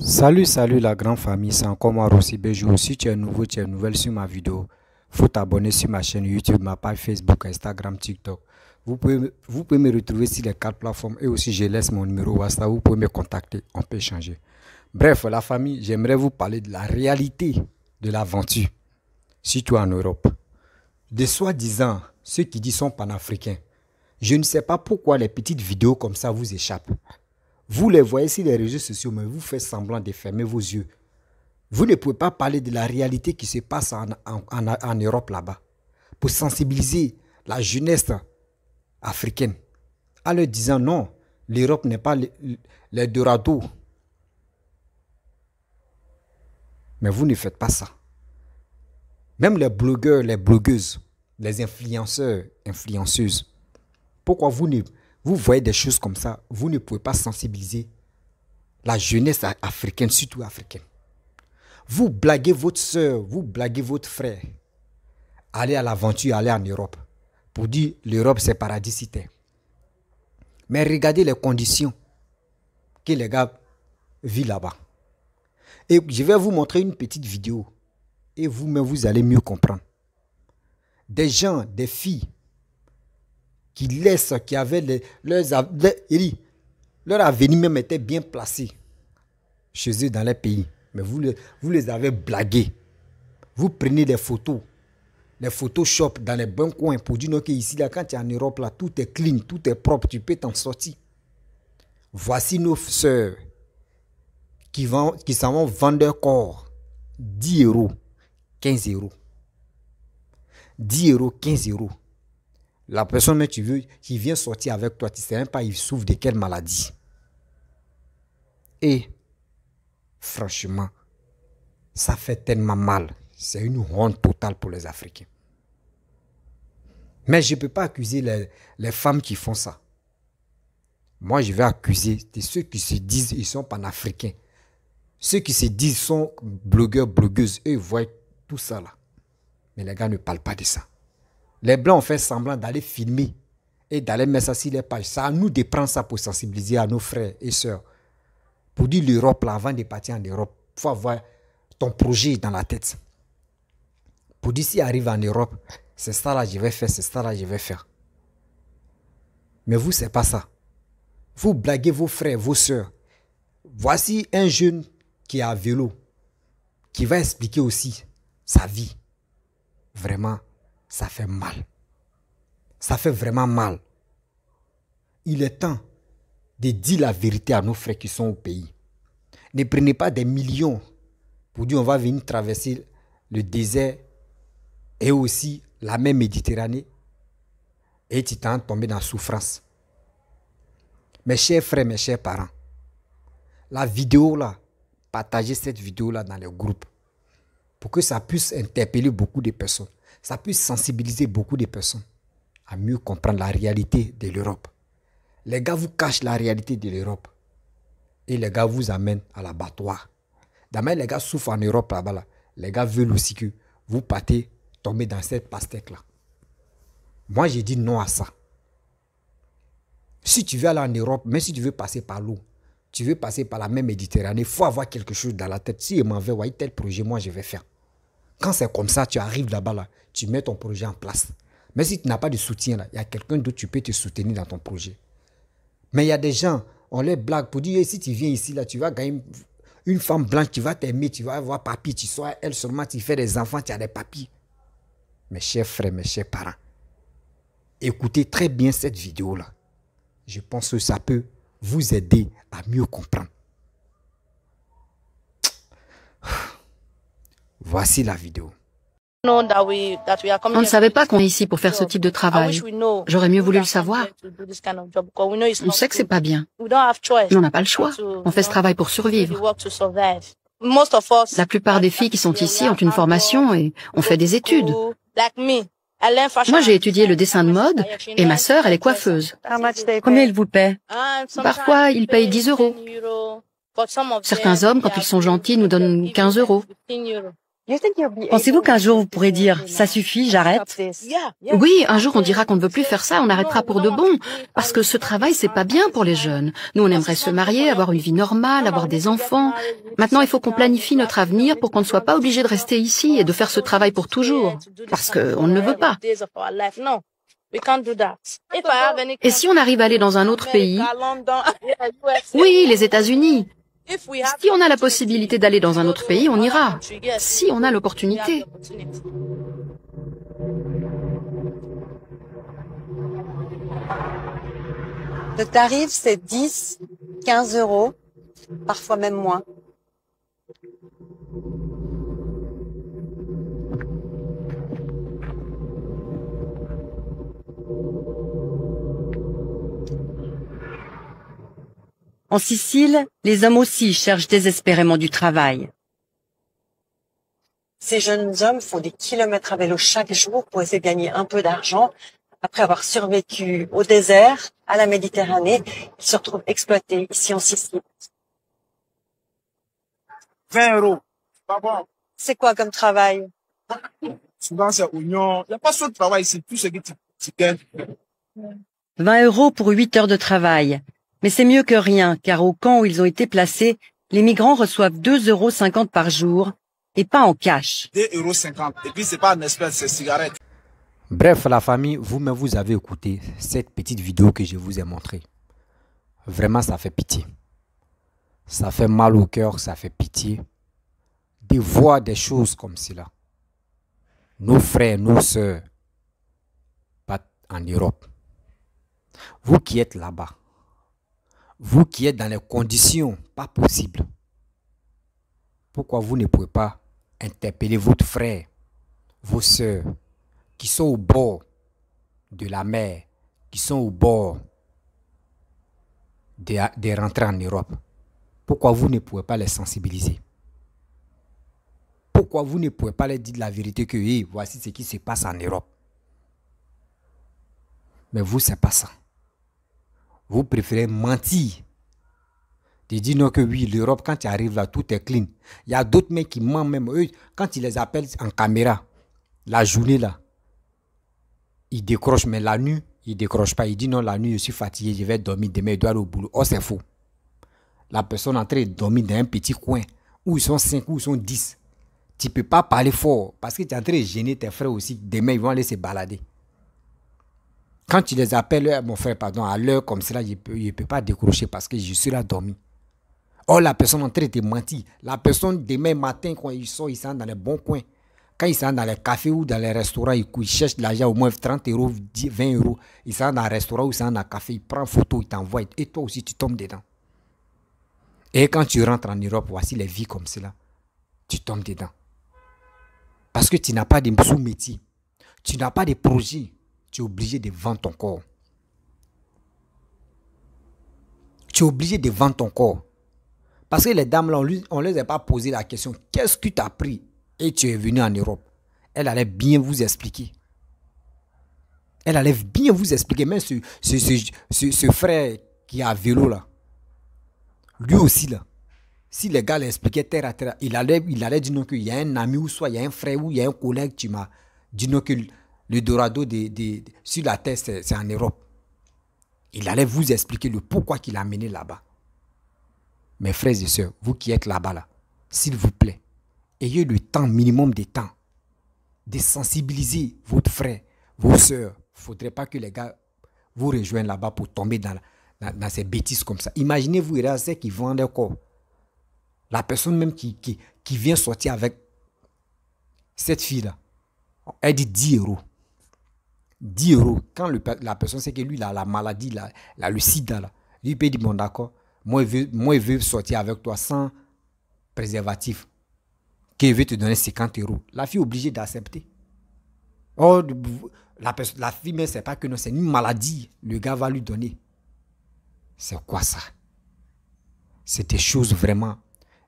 Salut, salut la grande famille, c'est encore moi Rossi Bejou. Si tu es nouveau, tu es nouvelle sur ma vidéo, faut t'abonner sur ma chaîne YouTube, ma page Facebook, Instagram, TikTok. Vous pouvez, vous pouvez me retrouver sur les quatre plateformes et aussi je laisse mon numéro WhatsApp, vous pouvez me contacter, on peut échanger. Bref, la famille, j'aimerais vous parler de la réalité de l'aventure, surtout en Europe. De soi-disant, ceux qui disent sont panafricains, je ne sais pas pourquoi les petites vidéos comme ça vous échappent. Vous les voyez sur les réseaux sociaux, mais vous faites semblant de fermer vos yeux. Vous ne pouvez pas parler de la réalité qui se passe en, Europe là-bas pour sensibiliser la jeunesse africaine en leur disant non, l'Europe n'est pas les Le, Mais vous ne faites pas ça. Même les blogueurs, les blogueuses, les influenceurs, influenceuses, pourquoi vous ne vous voyez des choses comme ça, vous ne pouvez pas sensibiliser la jeunesse africaine, surtout africaine. Vous blaguez votre soeur, vous blaguez votre frère. Allez à l'aventure, allez en Europe. Pour dire l'Europe, c'est paradis Mais regardez les conditions que les gars vivent là-bas. Et je vais vous montrer une petite vidéo. Et vous-même, vous allez mieux comprendre. Des gens, des filles, qui laissent, qui avaient leur avenir même était bien placé chez eux dans les pays. Mais vous, les, avez blagués. Vous prenez des photos, les Photoshop dans les bons coins pour dire que ici, là, quand tu es en Europe, là, tout est clean, tout est propre, tu peux t'en sortir. Voici nos sœurs qui, vont, qui s'en vont vendre corps 10 euros, 15 euros. 10 euros, 15 euros. La personne tu veux, qui vient sortir avec toi, tu ne sais même pas, il souffre de quelle maladie. Et franchement, ça fait tellement mal. C'est une honte totale pour les Africains. Mais je ne peux pas accuser les, femmes qui font ça. Moi, je vais accuser ceux qui se disent ils sont panafricains. Ceux qui se disent sont blogueurs, blogueuses, eux, ils voient tout ça là. Mais les gars ne parlent pas de ça. Les Blancs ont fait semblant d'aller filmer et d'aller mettre ça sur les pages. Ça nous déprend ça pour sensibiliser à nos frères et sœurs. Pour dire l'Europe, avant de partir en Europe, il faut avoir ton projet dans la tête. Pour dire, s'il arrive en Europe, c'est ça là je vais faire, c'est ça là je vais faire. Mais vous, c'est pas ça. Vous blaguez vos frères, vos sœurs. Voici un jeune qui a vélo, qui va expliquer aussi sa vie. Vraiment, ça fait mal. Ça fait vraiment mal. Il est temps de dire la vérité à nos frères qui sont au pays. Ne prenez pas des millions pour dire on va venir traverser le désert et aussi la mer Méditerranée et tu t'en tomber dans la souffrance. Mes chers frères, mes chers parents, la vidéo là, partagez cette vidéo là dans les groupes pour que ça puisse interpeller beaucoup de personnes ça peut sensibiliser beaucoup de personnes à mieux comprendre la réalité de l'Europe. Les gars vous cachent la réalité de l'Europe. Et les gars vous amènent à l'abattoir. D'ailleurs, les gars souffrent en Europe là-bas. Les gars veulent aussi que vous partez tomber dans cette pastèque-là. Moi, j'ai dit non à ça. Si tu veux aller en Europe, même si tu veux passer par l'eau, tu veux passer par la même Méditerranée, il faut avoir quelque chose dans la tête. Si je m'en vais, voyez tel projet, moi, je vais faire. Quand c'est comme ça, tu arrives là-bas, là, tu mets ton projet en place. Mais si tu n'as pas de soutien, il y a quelqu'un d'autre qui peut te soutenir dans ton projet. Mais il y a des gens, on les blague pour dire, si tu viens ici, là, tu vas gagner une femme blanche tu vas t'aimer, tu vas avoir papy, tu sois elle seulement, tu fais des enfants, tu as des papiers Mes chers frères, mes chers parents, écoutez très bien cette vidéo-là. Je pense que ça peut vous aider à mieux comprendre. Voici la vidéo. On ne savait pas qu'on est ici pour faire ce type de travail. J'aurais mieux voulu le savoir. On sait que c'est pas bien. on n'a pas le choix. On fait ce travail pour survivre. La plupart des filles qui sont ici ont une formation et ont fait des études. Moi, j'ai étudié le dessin de mode et ma sœur, elle est coiffeuse. Combien ils vous paient Parfois, ils payent 10 euros. Certains hommes, quand ils sont gentils, nous donnent 15 euros. Pensez-vous qu'un jour vous pourrez dire ⁇ ça suffit, j'arrête ⁇ Oui, un jour on dira qu'on ne veut plus faire ça, on arrêtera pour de bon, parce que ce travail, c'est pas bien pour les jeunes. Nous, on aimerait se marier, avoir une vie normale, avoir des enfants. Maintenant, il faut qu'on planifie notre avenir pour qu'on ne soit pas obligé de rester ici et de faire ce travail pour toujours, parce qu'on ne le veut pas. Et si on arrive à aller dans un autre pays Oui, les États-Unis. Si on a la possibilité d'aller dans un autre pays, on ira. Si on a l'opportunité. Le tarif, c'est 10, 15 euros, parfois même moins. En Sicile, les hommes aussi cherchent désespérément du travail. Ces jeunes hommes font des kilomètres à vélo chaque jour pour essayer de gagner un peu d'argent. Après avoir survécu au désert, à la Méditerranée, ils se retrouvent exploités ici en Sicile. 20 euros, C'est quoi comme travail Souvent c'est oignon. Il n'y a pas ce travail, c'est plus ce que 20 euros pour 8 heures de travail. Mais c'est mieux que rien, car au camp où ils ont été placés, les migrants reçoivent 2,50 euros par jour, et pas en cash. 2,50 euros, et puis c'est pas une espèce, de cigarette. Bref, la famille, vous-même, vous avez écouté cette petite vidéo que je vous ai montrée. Vraiment, ça fait pitié. Ça fait mal au cœur, ça fait pitié de voir des choses comme cela. Nos frères, nos sœurs, pas en Europe. Vous qui êtes là-bas, vous qui êtes dans les conditions pas possibles, pourquoi vous ne pouvez pas interpeller votre frère, vos soeurs, qui sont au bord de la mer, qui sont au bord de, rentrées rentrer en Europe Pourquoi vous ne pouvez pas les sensibiliser Pourquoi vous ne pouvez pas leur dire la vérité que oui, voici ce qui se passe en Europe Mais vous, ce n'est pas ça vous préférez mentir. Tu dis non que oui, l'Europe, quand tu arrives là, tout est clean. Il y a d'autres mecs qui mentent même. Eux, quand ils les appellent en caméra, la journée là, ils décrochent, mais la nuit, ils ne décrochent pas. Ils disent non, la nuit, je suis fatigué, je vais dormir, demain, je dois aller au boulot. Oh, c'est faux. La personne est en train de dormir dans un petit coin où ils sont 5 ou ils sont 10. Tu ne peux pas parler fort parce que tu es en train de gêner tes frères aussi. Demain, ils vont aller se balader. Quand tu les appelles, euh, mon frère, pardon, à l'heure comme cela, je ne peux, pas décrocher parce que je suis là dormi. oh la personne en train de mentir. La personne, demain matin, quand ils sont, ils sont dans les bons coins. Quand ils sont dans les cafés ou dans les restaurants, ils, ils de l'argent au moins 30 euros, 20 euros. Ils sont dans un restaurant ou ils dans un café, ils prennent photo, ils t'envoient. Et toi aussi, tu tombes dedans. Et quand tu rentres en Europe, voici les vies comme cela. Tu tombes dedans. Parce que tu n'as pas de sous-métier. Tu n'as pas de projet tu es obligé de vendre ton corps. Tu es obligé de vendre ton corps. Parce que les dames, là, on ne les a pas posé la question, qu'est-ce que tu as pris et tu es venu en Europe Elle allait bien vous expliquer. Elle allait bien vous expliquer, même ce, ce, frère qui a vélo là, lui aussi là, si les gars l'expliquaient terre à terre, il allait, il allait dire non qu'il y a un ami ou soit il y a un frère ou il y a un collègue, tu m'as dit non que le Dorado sur la Terre, c'est en Europe. Il allait vous expliquer le pourquoi qu'il a amené là-bas. Mes frères et sœurs, vous qui êtes là-bas, là, s'il vous plaît, ayez le temps, minimum de temps, de sensibiliser votre frère, vos sœurs. Il ne faudrait pas que les gars vous rejoignent là-bas pour tomber dans, dans, ces bêtises comme ça. Imaginez-vous, il y a ceux qui vendent encore. La personne même qui, qui, qui vient sortir avec cette fille-là, elle dit 10 euros. 10 euros, quand la personne sait que lui, il a la maladie, la la le sida, là, lui, il peut dire, bon, d'accord, moi, je veux, sortir avec toi sans préservatif, qu'il veut te donner 50 euros. La fille est obligée d'accepter. Or, la, la fille, mais c'est pas que non, c'est une maladie, le gars va lui donner. C'est quoi ça C'est des choses vraiment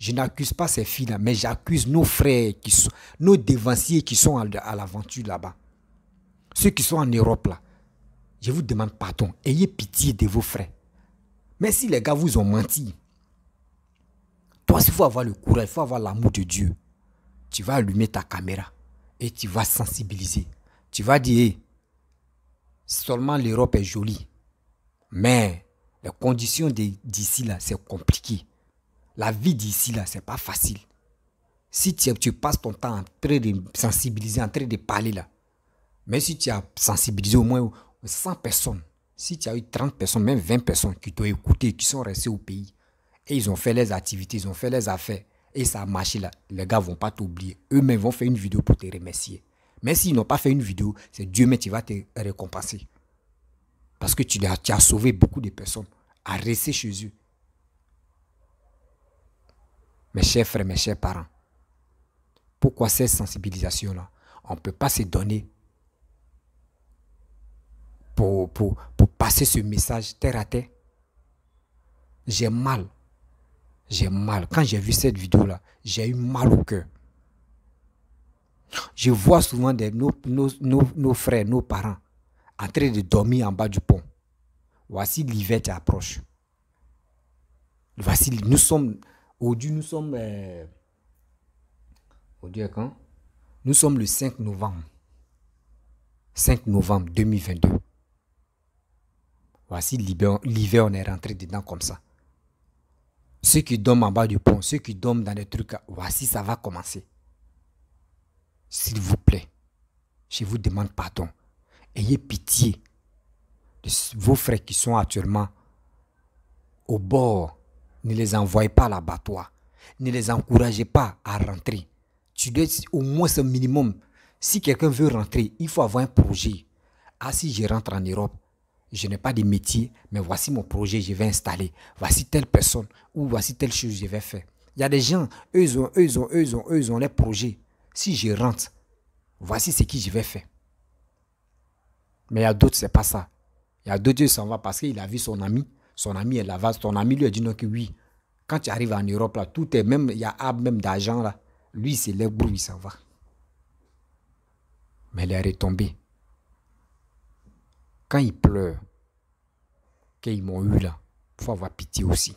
je n'accuse pas ces filles-là, mais j'accuse nos frères, qui sont, nos dévanciers qui sont à, l'aventure là-bas. Ceux qui sont en Europe là, je vous demande pardon. Ayez pitié de vos frères. Mais si les gars vous ont menti, toi, il faut avoir le courage, il faut avoir l'amour de Dieu. Tu vas allumer ta caméra et tu vas sensibiliser. Tu vas dire, seulement l'Europe est jolie, mais les conditions d'ici là, c'est compliqué. La vie d'ici là, c'est pas facile. Si tu passes ton temps en train de sensibiliser, en train de parler là, mais si tu as sensibilisé au moins 100 personnes, si tu as eu 30 personnes, même 20 personnes qui t'ont écouté, qui sont restées au pays, et ils ont fait les activités, ils ont fait les affaires, et ça a marché là, les gars ne vont pas t'oublier. Eux-mêmes vont faire une vidéo pour te remercier. Mais s'ils n'ont pas fait une vidéo, c'est Dieu même qui va te récompenser. Parce que tu tu as sauvé beaucoup de personnes à rester chez eux. Mes chers frères, mes chers parents, pourquoi cette sensibilisation-là On ne peut pas se donner pour, pour, passer ce message terre à terre. J'ai mal. J'ai mal. Quand j'ai vu cette vidéo-là, j'ai eu mal au cœur. Je vois souvent des, nos, frères, nos parents, en train de dormir en bas du pont. Voici l'hiver qui approche. Voici, nous sommes, au Dieu, nous sommes, aujourd'hui, euh, quand Nous sommes le 5 novembre. 5 novembre 2022. Voici l'hiver, on est rentré dedans comme ça. Ceux qui dorment en bas du pont, ceux qui dorment dans les trucs, voici, ça va commencer. S'il vous plaît, je vous demande pardon. Ayez pitié de vos frères qui sont actuellement au bord. Ne les envoyez pas à l'abattoir. Ne les encouragez pas à rentrer. Tu dois au moins ce minimum. Si quelqu'un veut rentrer, il faut avoir un projet. Ah, si je rentre en Europe, je n'ai pas de métier, mais voici mon projet, je vais installer. Voici telle personne ou voici telle chose, je vais faire. Il y a des gens, eux ont, eux ont, eux ont, eux ont les projets. Si je rentre, voici ce que je vais faire. Mais il y a d'autres, n'est pas ça. Il y a d'autres, qui s'en va parce qu'il a vu son ami. Son ami est là-bas. Son ami lui a dit non que oui. Quand tu arrives en Europe, là, tout est même, il y a même d'argent là. Lui, c'est bruit, il s'en va. Mais il est tombé quand ils pleurent, qu'ils m'ont eu là, il faut avoir pitié aussi.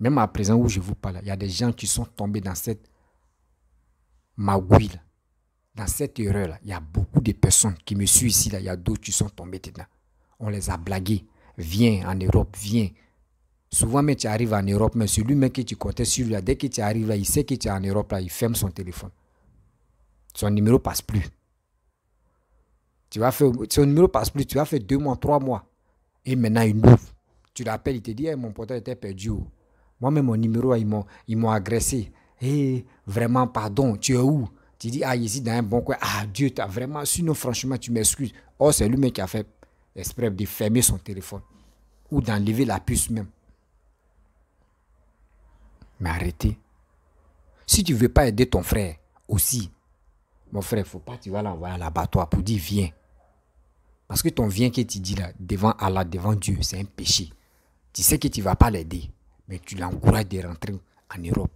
Même à présent où je vous parle, il y a des gens qui sont tombés dans cette magouille, dans cette erreur là. Il y a beaucoup de personnes qui me suivent ici il y a d'autres qui sont tombés dedans. On les a blagués. Viens en Europe, viens. Souvent, mais tu arrives en Europe, mais celui-même que tu comptais sur dès que tu arrives là, il sait que tu es en Europe, là, il ferme son téléphone. Son numéro passe plus. Tu vas faire, son numéro passe plus, tu vas faire deux mois, trois mois. Et maintenant, il ouvre. Tu l'appelles, il te dit, mon portail était perdu. Oh. Moi-même, mon numéro, ils m'ont, ils m'ont agressé. Eh, vraiment, pardon, tu es où Tu dis, ah, ici, dans un bon coin. Ah, Dieu, tu as vraiment Sinon, franchement, tu m'excuses. Oh, c'est lui-même qui a fait l'esprit de fermer son téléphone ou d'enlever la puce même. Mais arrêtez. Si tu ne veux pas aider ton frère aussi, mon frère, il ne faut pas tu vas l'envoyer à l'abattoir pour dire viens. Parce que ton vient que tu dis là, devant Allah, devant Dieu, c'est un péché. Tu sais que tu ne vas pas l'aider, mais tu l'encourages de rentrer en Europe.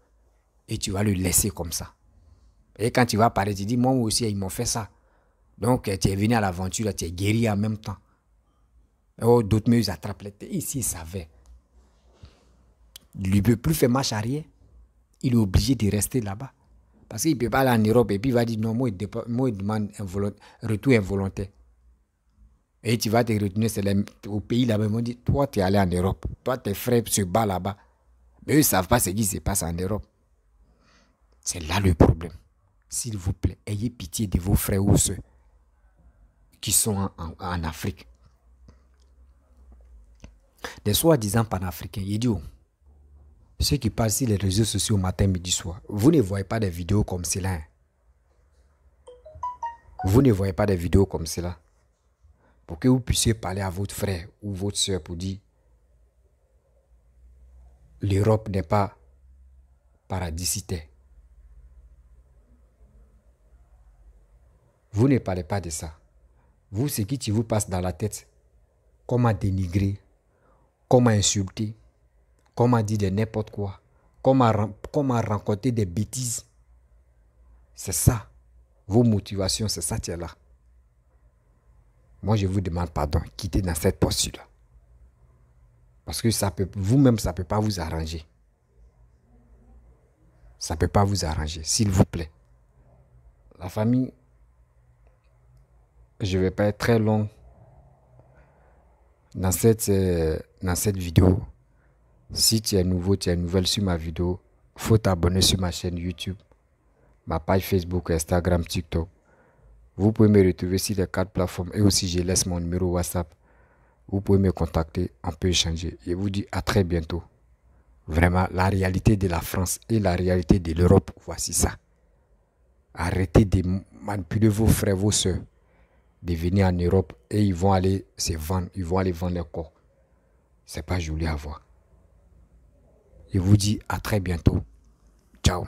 Et tu vas le laisser comme ça. Et quand tu vas parler, tu dis, moi aussi, ils m'ont fait ça. Donc, tu es venu à l'aventure, tu es guéri en même temps. Oh, d'autres me attrapent Ici, ça savait. Il ne peut plus faire marche arrière. Il est obligé de rester là-bas. Parce qu'il ne peut pas aller en Europe et puis il va dire, non, moi, il, demande un retour involontaire. Et tu vas te retourner au pays là-bas. on dit Toi, tu es allé en Europe. Toi, tes frères se battent là-bas. Mais ils ne savent pas ce qui se passe en Europe. C'est là le problème. S'il vous plaît, ayez pitié de vos frères ou ceux qui sont en, Afrique. Des soi-disant panafricains, idiots. Oh, ceux qui passent sur les réseaux sociaux matin, midi, soir, vous ne voyez pas des vidéos comme cela. Hein. Vous ne voyez pas des vidéos comme cela pour que vous puissiez parler à votre frère ou votre soeur pour dire l'Europe n'est pas paradisitaire. Vous ne parlez pas de ça. Vous, ce qui vous passe dans la tête, comment dénigrer, comment insulter, comment dire n'importe quoi, comment, comment rencontrer des bêtises. C'est ça. Vos motivations, c'est ça, qui est là. Moi, je vous demande pardon, quittez dans cette posture-là. Parce que ça peut, vous-même, ça ne peut pas vous arranger. Ça ne peut pas vous arranger, s'il vous plaît. La famille, je ne vais pas être très long dans cette, euh, dans cette vidéo. Si tu es nouveau, tu es nouvelle sur ma vidéo, faut t'abonner sur ma chaîne YouTube, ma page Facebook, Instagram, TikTok. Vous pouvez me retrouver sur les quatre plateformes et aussi je laisse mon numéro WhatsApp. Vous pouvez me contacter, on peut échanger. Je vous dis à très bientôt. Vraiment, la réalité de la France et la réalité de l'Europe, voici ça. Arrêtez de manipuler vos frères, vos soeurs, de venir en Europe et ils vont aller se vendre, ils vont aller vendre leur corps. C'est pas joli à voir. Je vous dis à très bientôt. Ciao.